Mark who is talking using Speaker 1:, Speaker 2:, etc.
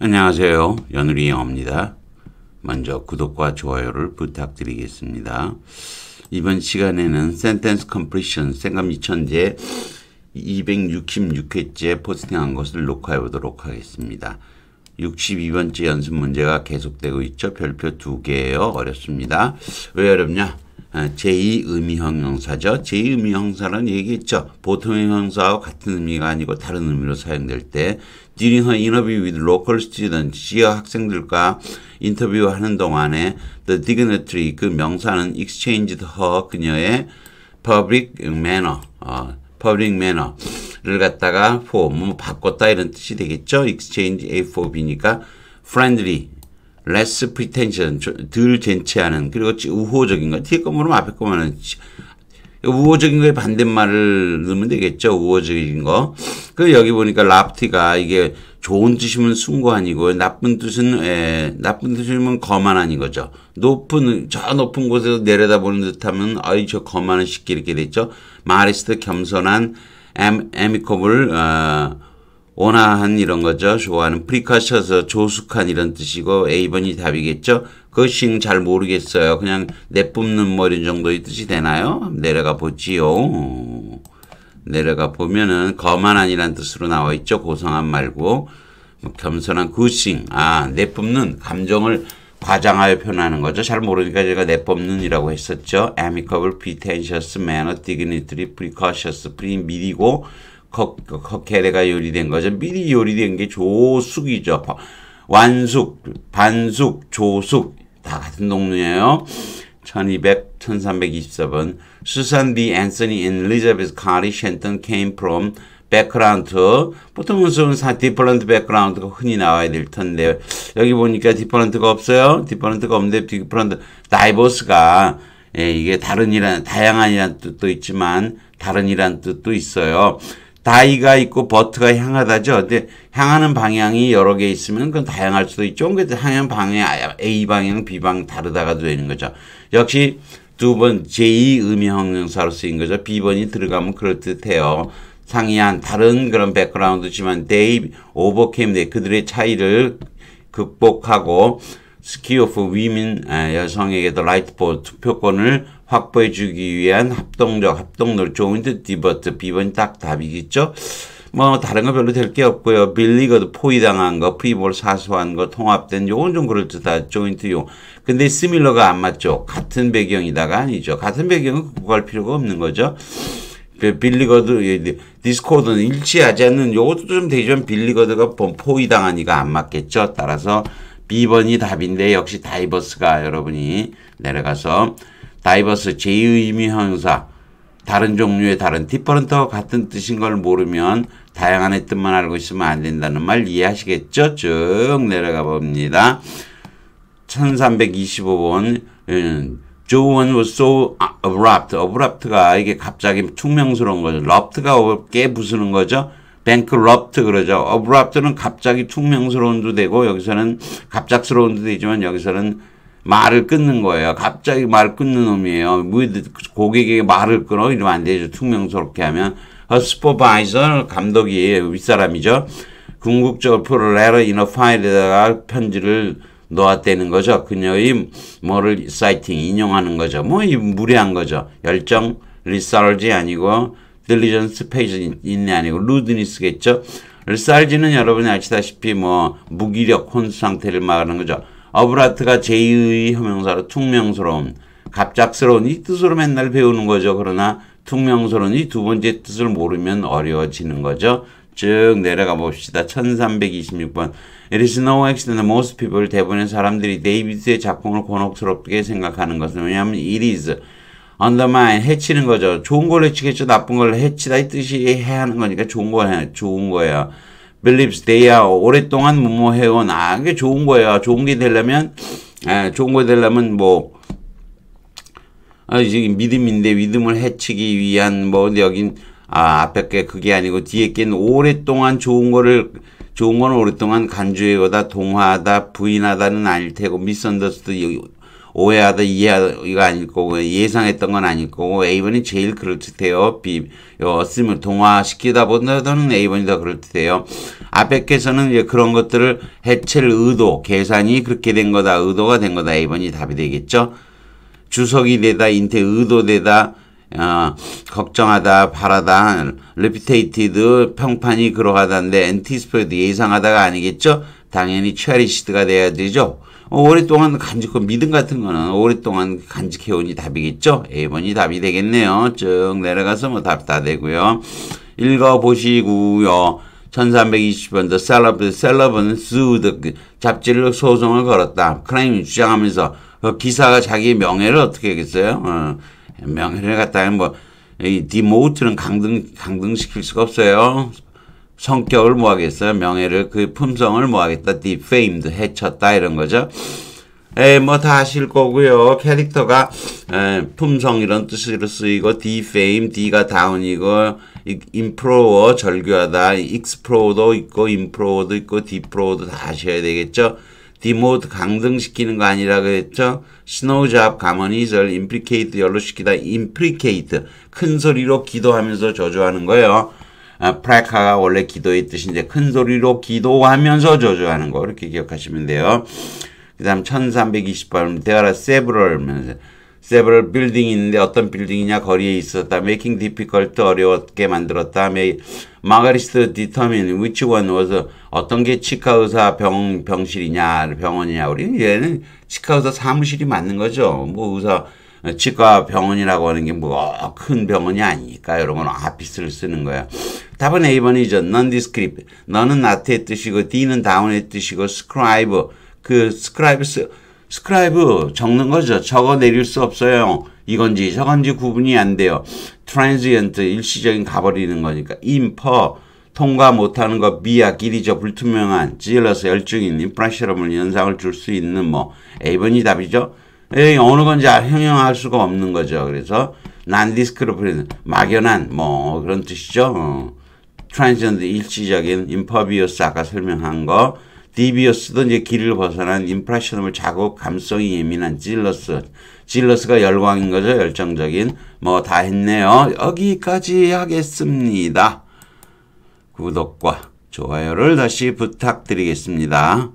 Speaker 1: 안녕하세요. 연우리 영입니다 먼저 구독과 좋아요를 부탁드리겠습니다. 이번 시간에는 Sentence Completion 생감 2 0제 266회째 포스팅한 것을 녹화해 보도록 하겠습니다. 62번째 연습 문제가 계속되고 있죠. 별표 2개예요. 어렵습니다. 왜 어렵냐? 제2의미형용사죠. 제2의미형사라는 얘기했죠. 보통의 형사와 같은 의미가 아니고 다른 의미로 사용될 때 during her interview with local students 지역 학생들과 인터뷰하는 동안에 the dignitary 그 명사는 exchanged her 그녀의 public manner 어, public manner를 갖다가 for 뭐 바꿨다 이런 뜻이 되겠죠. exchange a for b니까 friendly less pretension, 덜 젠치하는, 그리고 우호적인 거. 뒤에 거으면 앞에 거만은 우호적인 거에 반대말을 넣으면 되겠죠. 우호적인 거. 그 여기 보니까 랍티가 이게 좋은 뜻이면 순고한이고 나쁜 뜻은 에, 예, 나쁜 뜻이면 거만한인 거죠. 높은 저 높은 곳에서 내려다보는 듯하면 어이저 거만한 식기 이렇게 됐죠. 마리스트 겸손한 엠, 에미코블 어, 온화한 이런 거죠. 좋아하는 프리카셔서 조숙한 이런 뜻이고 A번이 답이겠죠. 그것잘 모르겠어요. 그냥 내뿜는 머리 뭐 정도의 뜻이 되나요? 내려가 보지요. 내려가 보면은 거만한이란 뜻으로 나와 있죠. 고상한 말고 뭐 겸손한 그싱 아 내뿜는 감정을 과장하여 표현하는 거죠. 잘 모르니까 제가 내뿜는이라고 했었죠. amicable, pretentious, manner, d i g n i t y precautious, 미리고 컵, 컵캐레가 요리된 거죠. 미리 요리된 게 조숙이죠. 완숙, 반숙, 조숙 다 같은 동료예요. 1200, 1327번 Susan B. Anthony and Elizabeth Cary Shenton came from background 보통은 쓰는 different background가 흔히 나와야 될 텐데 여기 보니까 different가 없어요. different가 없는데 different, diverse가 예, 이게 다른이란 다양한이란 뜻도 있지만 다른이란 뜻도 있어요. 다이가 있고 버트가 향하다죠. 근데 향하는 방향이 여러 개 있으면 그건 다양할 수도 있죠. 그러니향하 방향 A 방향, B 방 다르다가 되는 거죠. 역시 두번제 음형용사로 쓰인 거죠. B번이 들어가면 그럴듯해요. 상이한 다른 그런 백그라운드지만 they overcame 네, 그들의 차이를 극복하고 스키 오프 위민 여성에게도 라이트 보 투표권을 확보해 주기 위한 합동적 합동노 조인트 디버트 비번이 딱 답이겠죠. 뭐 다른 거 별로 될 게 없고요. 빌리거드 포위당한 거, 프리볼 사소한 거, 통합된 요건 좀그럴듯하 조인트용. 근데 스밀러가 안 맞죠. 같은 배경이다가 아니죠. 같은 배경은 극할 필요가 없는 거죠. 빌리거드, 그 예, 네, 디스코드는 일치하지 않는 요것도 좀되지 빌리거드가 포위당한 이가 안 맞겠죠. 따라서 B번이 답인데 역시 다이버스가 여러분이 내려가서 다이버스 제의미 형사 다른 종류의 다른 디퍼런트와 같은 뜻인 걸 모르면 다양한 뜻만 알고 있으면 안 된다는 말 이해하시겠죠? 쭉 내려가 봅니다. 1325번 음, 조원 was so abrupt. abrupt가 이게 갑자기 퉁명스러운 거죠. 럽트가 어깨 부수는 거죠. 뱅크럽트 그러죠. 어브랍트는 갑자기 퉁명스러운 도 되고 여기서는 갑작스러운 도 되지만 여기서는 말을 끊는 거예요. 갑자기 말 끊는 놈이에요. 뭐 고객에게 말을 끊어 이러면 안 되죠. 퉁명스럽게 하면 스포바이저 감독이 윗사람이죠. 궁극적으로 프로레러 이너 파일에다가 편지를 놓았다는 거죠. 그녀의 뭐를 사이팅 인용하는 거죠. 뭐 이 무례한 거죠. 열정 리사르지 아니고 딜리전스 페이지 인네 아니고 루드니스겠죠. 쌀지는 여러분이 아시다시피 뭐 무기력 혼수 상태를 말하는 거죠. 어브라트가 제2의 형용사로 퉁명스러운 갑작스러운 이 뜻으로 맨날 배우는 거죠. 그러나 퉁명스러운 이 두 번째 뜻을 모르면 어려워지는 거죠. 쭉 내려가 봅시다. 1326번 It is no accident most people 대부분의 사람들이 데이비스의 작품을 곤혹스럽게 생각하는 것은 왜냐하면 it is 언더마인 해치는 거죠. 좋은 걸 해치겠죠. 나쁜 걸 해치다 이 뜻이 해 하는 거니까 좋은 거 해. 좋은 거예요. believes they are 오랫동안 뭐뭐 해온 아 그게 좋은 거예요. 좋은 게 되려면 에, 좋은 거 되려면 뭐 아, 지금 믿음인데 믿음을 해치기 위한 뭐 여긴 아 앞에 게 그게 아니고 뒤에 게 오랫동안 좋은 거를 좋은 건 오랫동안 간주해오다 동화하다 부인하다는 아닐 테고 미선더스도 오해하다 이해하다가 아닐 거고 예상했던 건 아닐 거고 A번이 제일 그럴듯해요. B 어음을 동화시키다 보다는 A번이 더 그럴듯해요. 앞에 께서는 이제 그런 것들을 해체를 의도 계산이 그렇게 된 거다 의도가 된 거다 A번이 답이 되겠죠. 주석이 되다 인태 의도되다 어, 걱정하다, 바라다, 레피테이티드, 평판이 그러하다인데 엔티스프레드 예상하다가 아니겠죠? 당연히 최리시드가 돼야 되죠. 어, 오랫동안 간직한 믿음 같은 거는 오랫동안 간직해온이 답이겠죠. 1번이 답이 되겠네요. 쭉 내려가서 뭐 답다 되고요. 읽어보시고요. 1320번 t 셀럽은 셀럽은 s u e 잡지를 소송을 걸었다. 크라임 주장하면서 그 기사가 자기 명예를 어떻게 했겠어요? 어, 명예를 갖다가 뭐이 디모트는 강등 강등시킬 수가 없어요. 성격을 뭐 하겠어요? 명예를 그 품성을 뭐 하겠다? defamed 해쳤다 이런 거죠. 에, 예, 뭐다 아실 거고요. 캐릭터가 에, 예, 품성 이런 뜻으로 쓰이고 defame, d가 다운이고 improver 절규하다, e x p r o v e 도 있고 improver도 있고 deprover도 다 아셔야 되겠죠. 디모드 강등시키는 거 아니라 그랬죠. 스노우잡 가머니절 임플리케이트 열로 시키다 임플리케이트 큰 소리로 기도하면서 저주하는 거예요. 아, 프라카가 이 원래 기도의 뜻인데 큰 소리로 기도하면서 저주하는 거 이렇게 기억하시면 돼요. 그 다음 1328번 There a 세 e s e v e r 있는데 어떤 빌딩이냐 거리에 있었다. 메이킹 디피컬 d 어려웠게 만들었다. 마가리스트 d e t 위 r m i n e 어떤 게 치과 의사 병 병실이냐 병원이냐 우리 얘는 치과 의사 사무실이 맞는 거죠. 뭐 의사 치과 병원이라고 하는 게 뭐 큰 병원이 아니니까 여러분 아피스를 쓰는 거야. 답은 A번이죠. nondescript. 너는 나트의 뜻이고 D는 다운의 뜻이고 scribe. 그 scribe, scribe 적는 거죠. 적어내릴 수 없어요. 이건지 저건지 구분이 안 돼요. transient 일시적인 가버리는 거니까 imper 통과 못하는 거, 미약, 길이죠, 불투명한, 찔러서 열중인, 인프라셔러블 연상을 줄 수 있는 뭐 A번이 답이죠. 에이, 어느 건지 아, 형용할 수가 없는 거죠. 그래서 난디스크로프는 막연한 뭐 그런 뜻이죠. 어. 트랜지언드 일시적인 인퍼비어스 아까 설명한 거 디비어스도 이제 길을 벗어난 인프레셔을 자극 감성이 예민한 질러스 질러스가 열광인 거죠 열정적인 뭐 다 했네요 여기까지 하겠습니다 구독과 좋아요를 다시 부탁드리겠습니다.